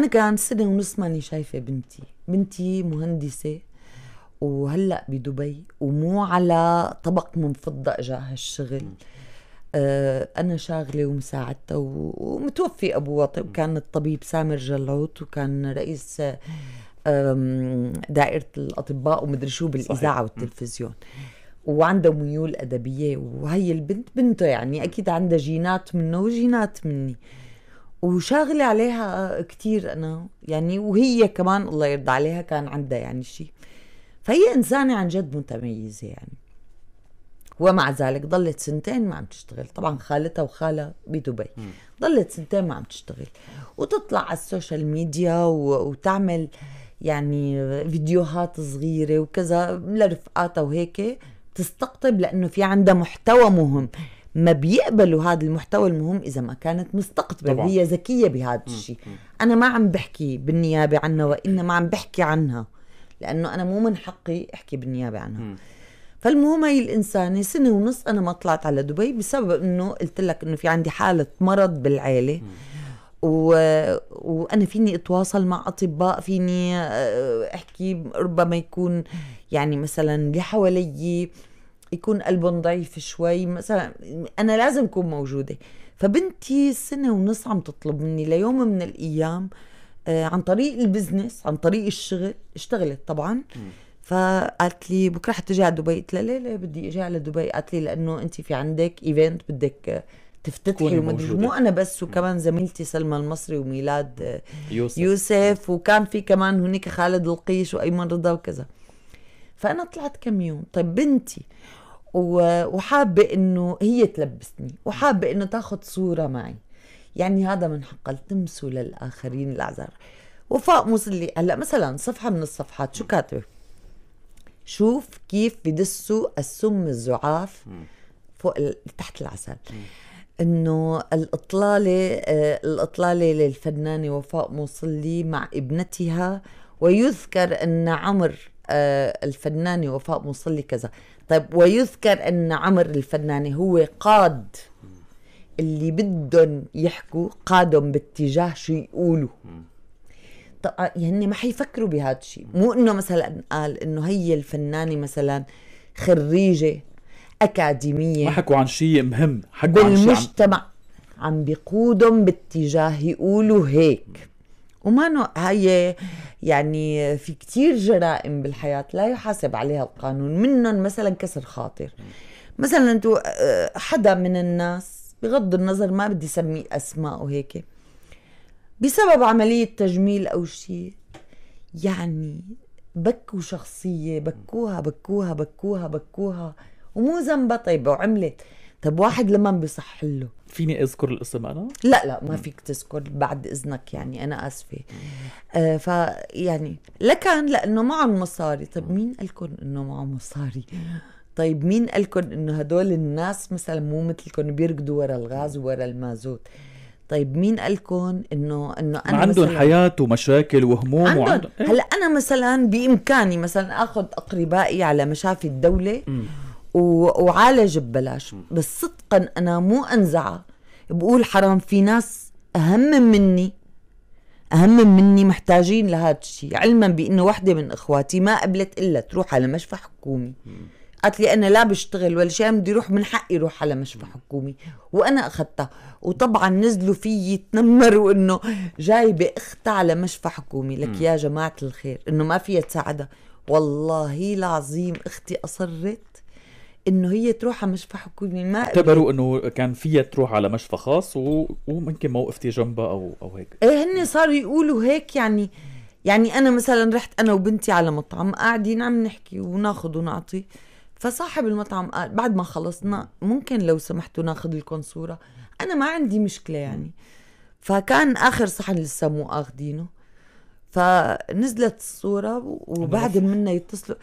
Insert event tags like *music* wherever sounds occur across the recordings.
انا كان سنه ونص ماني شايفه بنتي بنتي مهندسه وهلا بدبي ومو على طبق من فضه اجاها الشغل آه انا شاغله ومساعدتها ومتوفي ابوها كان الطبيب سامر جلعوت وكان رئيس دائره الاطباء ومدري شو بالاذاعه والتلفزيون وعندها ميول ادبيه وهي البنت بنته يعني اكيد عندها جينات منه وجينات مني وشاغله عليها كتير انا يعني وهي كمان الله يرضى عليها كان عندها يعني شيء فهي انسانه عن جد متميزه يعني ومع ذلك ضلت سنتين ما عم تشتغل طبعا خالتها وخالها بدبي ضلت سنتين ما عم تشتغل وتطلع على السوشيال ميديا وتعمل يعني فيديوهات صغيره وكذا لرفقاتها وهيك تستقطب لانه في عندها محتوى مهم ما بيقبلوا هذا المحتوى المهم اذا ما كانت مستقطبه طبعا. هي ذكيه بهذا الشيء انا ما عم بحكي بالنيابه عنها وانما عم بحكي عنها لانه انا مو من حقي احكي بالنيابه عنها فالمهم هي الإنسانة سنة ونص أنا ما طلعت على دبي بسبب إنه قلت لك إنه في عندي حالة مرض بالعيلة و... وانا فيني اتواصل مع اطباء فيني آه، احكي ربما يكون يعني مثلا اللي حوالي يكون قلبهم ضعيف شوي مثلا انا لازم اكون موجوده فبنتي سنه ونص عم تطلب مني ليوم من الايام آه، عن طريق البزنس عن طريق الشغل اشتغلت طبعا فقالت لي بكره حتجي على دبي قلت لها ليه ليه بدي اجي على دبي قالت لي لانه انت في عندك ايفنت بدك آه، تفتتحي ومدري مو انا بس وكمان زميلتي سلمى المصري وميلاد آه، يوسف, يوسف وكان في كمان هناك خالد القيش وايمن رضا وكذا فانا طلعت كم يوم طيب بنتي وحابة انه هي تلبسني وحابة انه تاخد صورة معي يعني هذا من حقها التمسه للآخرين الأعذار وفاء مصلي هلا مثلا صفحة من الصفحات شو كاتبة شوف كيف بدسوا السم الزعاف فوق تحت العسل انه الاطلاله آه، الاطلاله للفنانه وفاء موصلي مع ابنتها ويذكر ان عمر آه، الفنانه وفاء موصلي كذا طيب ويذكر أن عمر الفناني هو قاد اللي بدهم يحكوا قادهم باتجاه شو يقولوا طبعا آه، يعني ما حيفكروا بهذا الشيء مو انه مثلا قال انه هي الفنانه مثلا خريجه اكاديميه ما حكوا عن شيء مهم حكوا عن شيء بالمجتمع عم بيقودهم باتجاه يقولوا هيك وما هي يعني في كتير جرائم بالحياة لا يحاسب عليها القانون منهم مثلا كسر خاطر مثلا انتو حدا من الناس بغض النظر ما بدي سميه أسماء وهيك بسبب عملية تجميل أو شيء يعني بكوا شخصية بكوها بكوها بكوها بكوها ومو ذنبها طيبة وعملت طب واحد لما بصح له فيني اذكر الاسم انا؟ لا لا ما فيك تذكر بعد اذنك يعني انا اسفه آه يعني لكن لانه معهم مصاري طب مين قالكم انه معه مصاري؟ طيب مين قالكم انه هدول الناس مثلا مو مثلكم بيركضوا ورا الغاز ورا المازوت؟ طيب مين قالكم انه انه انا عندهم حياه ومشاكل وهموم عندهم وعندهم إيه؟ هلا انا مثلا بامكاني مثلا اخذ اقربائي على مشافي الدوله م. وعالج ببلاش بس صدقا انا مو انزعه بقول حرام في ناس اهم مني اهم مني محتاجين لهذا الشيء علما بانه وحده من اخواتي ما قبلت الا تروح على مشفى حكومي قالت لي انا لا بشتغل ولا شيء بدي اروح من حقي اروح على مشفى حكومي وانا اخذتها وطبعا نزلوا فيي تنمروا انه جايبه اختها على مشفى حكومي لك يا جماعه الخير انه ما فيها تساعدها والله العظيم اختي اصرت انه هي تروح على مشفى حكومي ما اعتبروا انه كان فيها تروح على مشفى خاص و... وممكن موقفتي جنبها او او هيك ايه هن صاروا يقولوا هيك يعني يعني انا مثلا رحت انا وبنتي على مطعم قاعدين عم نحكي وناخذ ونعطي فصاحب المطعم قال بعد ما خلصنا ممكن لو سمحتوا ناخذ لكم صوره انا ما عندي مشكله يعني فكان اخر صحن لسه مو اخذينه فنزلت الصوره وبعد منا يتصلوا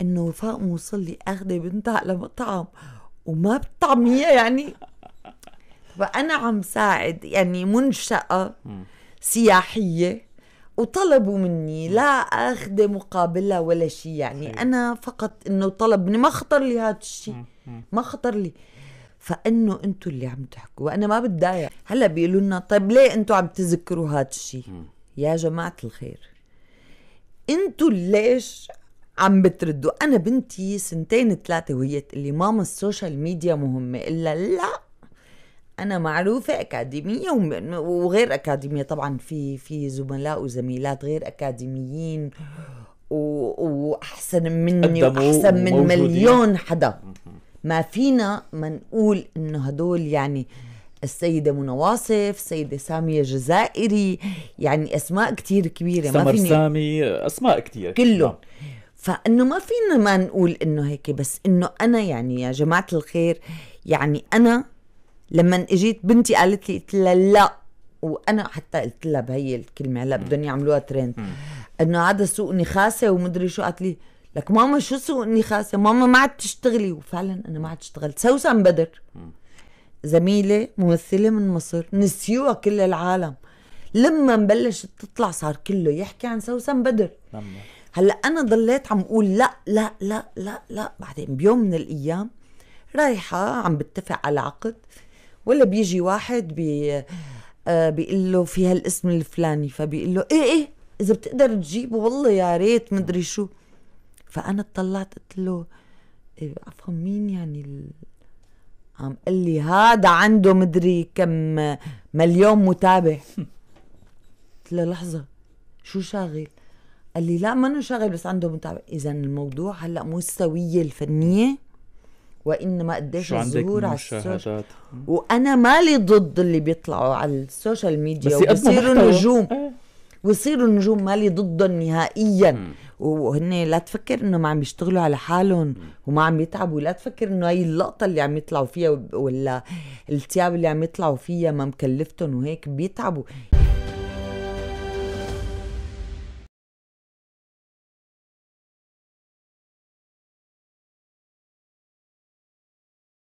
انه وفاء موصلي لي بنتها على مطعم وما بتطعميها يعني فانا عم ساعد يعني منشاه سياحيه وطلبوا مني لا اخذه مقابلها ولا شيء يعني انا فقط انه طلب مني ما خطر لي هذا الشيء ما خطر لي فانه انتوا اللي عم تحكوا وانا ما بتضايق هلا بيقولوا لنا طيب ليه انتوا عم تذكروا هذا الشيء يا جماعه الخير انتوا ليش عم بتردوا انا بنتي سنتين ثلاثه وهي تقول لي ماما السوشيال ميديا مهمه الا لا انا معروفه اكاديميه وغير اكاديميه طبعا في في زملاء وزميلات غير اكاديميين واحسن مني واحسن من مليون حدا ما فينا ما نقول انه هدول يعني السيدة منى واصف، السيدة سامية جزائري، يعني أسماء كتير كبيرة ما فيني سامي أسماء كتير نعم. فانه ما فينا ما نقول انه هيك بس انه انا يعني يا جماعه الخير يعني انا لما اجيت بنتي قالت لي قلت لها لا وانا حتى قلت لها بهي الكلمه هلا بدهم يعملوها ترند انه هذا سوق نخاسه ومدري شو قالت لي لك ماما شو سوق النخاسه ماما ما عاد تشتغلي وفعلا انا ما عاد اشتغلت سوسن بدر زميله ممثله من مصر نسيوها كل العالم لما بلشت تطلع صار كله يحكي عن سوسن بدر هلا انا ضليت عم اقول لا لا لا لا لا بعدين بيوم من الايام رايحه عم بتفق على عقد ولا بيجي واحد بي آه بيقول له في هالاسم الفلاني فبيقول له ايه ايه اذا بتقدر تجيبه والله يا ريت مدري شو فانا اطلعت قلت له إيه عفوا مين يعني ال... عم قال لي هذا عنده مدري كم مليون متابع *laughs* قلت له لحظه شو شاغل قال لي لا منه شاغل بس عنده متابع اذا الموضوع هلا مو السويه الفنيه وانما قديش الظهور على السوشيال وانا مالي ضد اللي بيطلعوا على السوشيال ميديا ويصيروا نجوم اه. ويصيروا نجوم مالي ضدهم نهائيا م. وهن لا تفكر انه ما عم يشتغلوا على حالهم وما عم يتعبوا لا تفكر انه هي اللقطه اللي عم يطلعوا فيها ولا الثياب اللي عم يطلعوا فيها ما مكلفتهم وهيك بيتعبوا